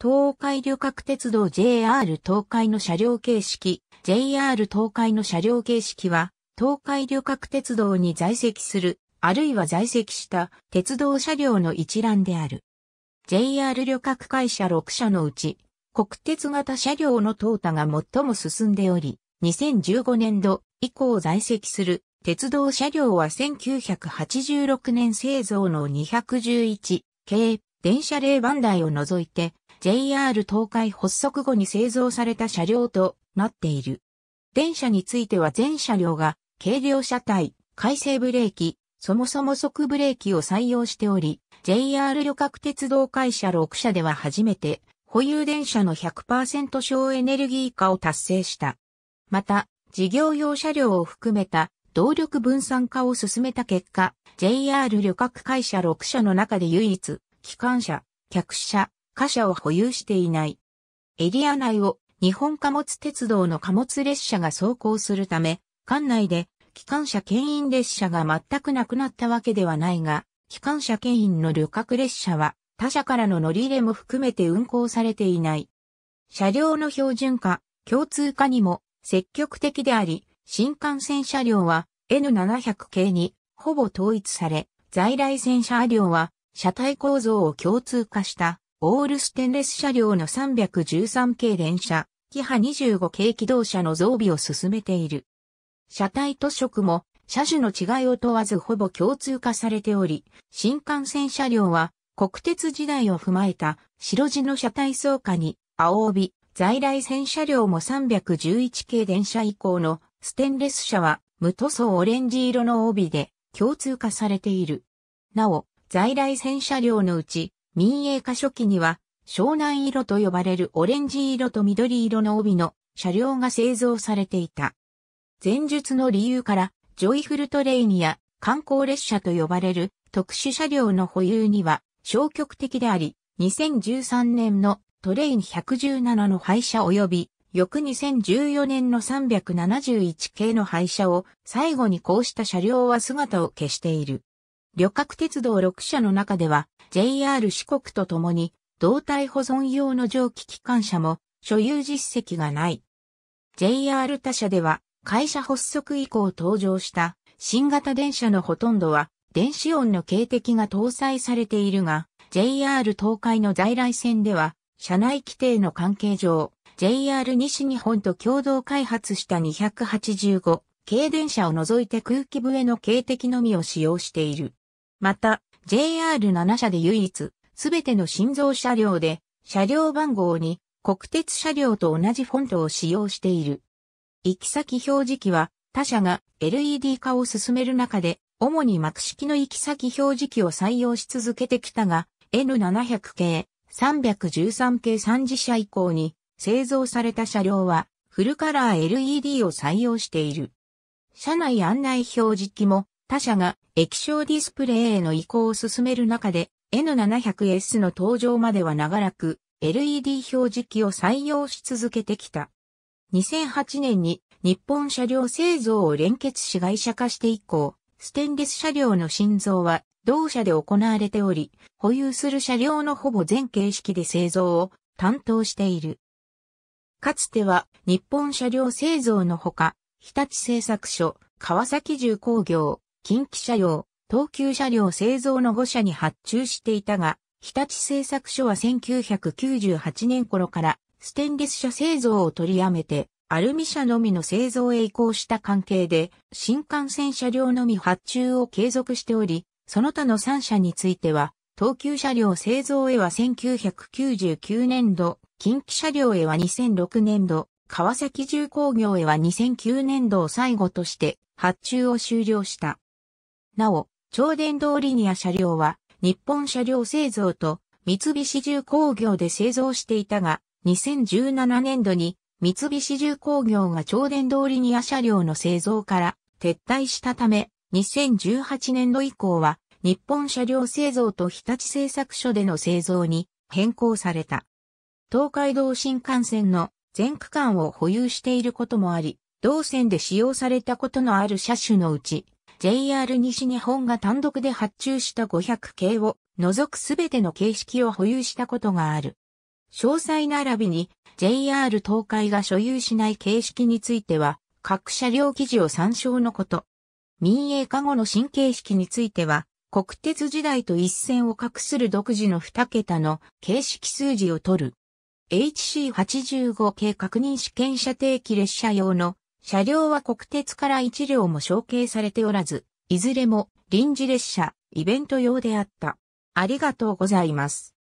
東海旅客鉄道 JR 東海の車両形式 JR 東海の車両形式は東海旅客鉄道に在籍するあるいは在籍した鉄道車両の一覧である。JR 旅客会社6社のうち国鉄型車両の淘汰が最も進んでおり、2015年度以降在籍する鉄道車両は1986年製造の211系電車霊番台を除いて JR 東海発足後に製造された車両となっている。電車については全車両が軽量車体、回生ブレーキ、そもそも即ブレーキを採用しており、JR 旅客鉄道会社6社では初めて、保有電車の100%省エネルギー化を達成した。また、事業用車両を含めた動力分散化を進めた結果、JR 旅客会社6社の中で唯一、機関車、客車、貨車を保有していない。エリア内を日本貨物鉄道の貨物列車が走行するため、館内で機関車牽引列車が全くなくなったわけではないが、機関車牽引の旅客列車は他社からの乗り入れも含めて運行されていない。車両の標準化、共通化にも積極的であり、新幹線車両は N700 系にほぼ統一され、在来線車両は車体構造を共通化したオールステンレス車両の313系電車、キハ25系機動車の増備を進めている。車体と色も車種の違いを問わずほぼ共通化されており、新幹線車両は国鉄時代を踏まえた白地の車体層下に青帯、在来線車両も311系電車以降のステンレス車は無塗装オレンジ色の帯で共通化されている。なお、在来線車両のうち民営化初期には、湘南色と呼ばれるオレンジ色と緑色の帯の車両が製造されていた。前述の理由から、ジョイフルトレインや観光列車と呼ばれる特殊車両の保有には消極的であり、2013年のトレイン117の廃車及び、翌2014年の371系の廃車を最後にこうした車両は姿を消している。旅客鉄道6社の中では、JR 四国とともに、動体保存用の蒸気機関車も所有実績がない。JR 他社では、会社発足以降登場した新型電車のほとんどは電子音の警笛が搭載されているが、JR 東海の在来線では、車内規定の関係上、JR 西日本と共同開発した285軽電車を除いて空気笛の警笛のみを使用している。また、JR7 社で唯一、すべての心臓車両で、車両番号に国鉄車両と同じフォントを使用している。行き先表示器は、他社が LED 化を進める中で、主に幕式の行き先表示器を採用し続けてきたが、N700 系、313系3次車以降に製造された車両はフルカラー LED を採用している。車内案内表示器も他社が液晶ディスプレイへの移行を進める中で N700S の登場までは長らく LED 表示器を採用し続けてきた。2008年に日本車両製造を連結し外車化して以降、ステンレス車両の心臓は同社で行われており、保有する車両のほぼ全形式で製造を担当している。かつては日本車両製造のほか、日立製作所、川崎重工業、近畿車両、東急車両製造の5社に発注していたが、日立製作所は1998年頃からステンレス車製造を取りやめて、アルミ車のみの製造へ移行した関係で、新幹線車両のみ発注を継続しており、その他の3社については、東急車両製造へは1999年度、近畿車両へは2006年度、川崎重工業へは2009年度を最後として発注を終了した。なお、超電導リニア車両は日本車両製造と三菱重工業で製造していたが、2017年度に三菱重工業が超電導リニア車両の製造から撤退したため、2018年度以降は日本車両製造と日立製作所での製造に変更された。東海道新幹線の全区間を保有していることもあり、同線で使用されたことのある車種のうち、JR 西日本が単独で発注した500系を除くすべての形式を保有したことがある。詳細並びに JR 東海が所有しない形式については各車両記事を参照のこと。民営化後の新形式については国鉄時代と一線を画する独自の2桁の形式数字を取る。HC85 系確認試験車定期列車用の車両は国鉄から1両も承継されておらず、いずれも臨時列車、イベント用であった。ありがとうございます。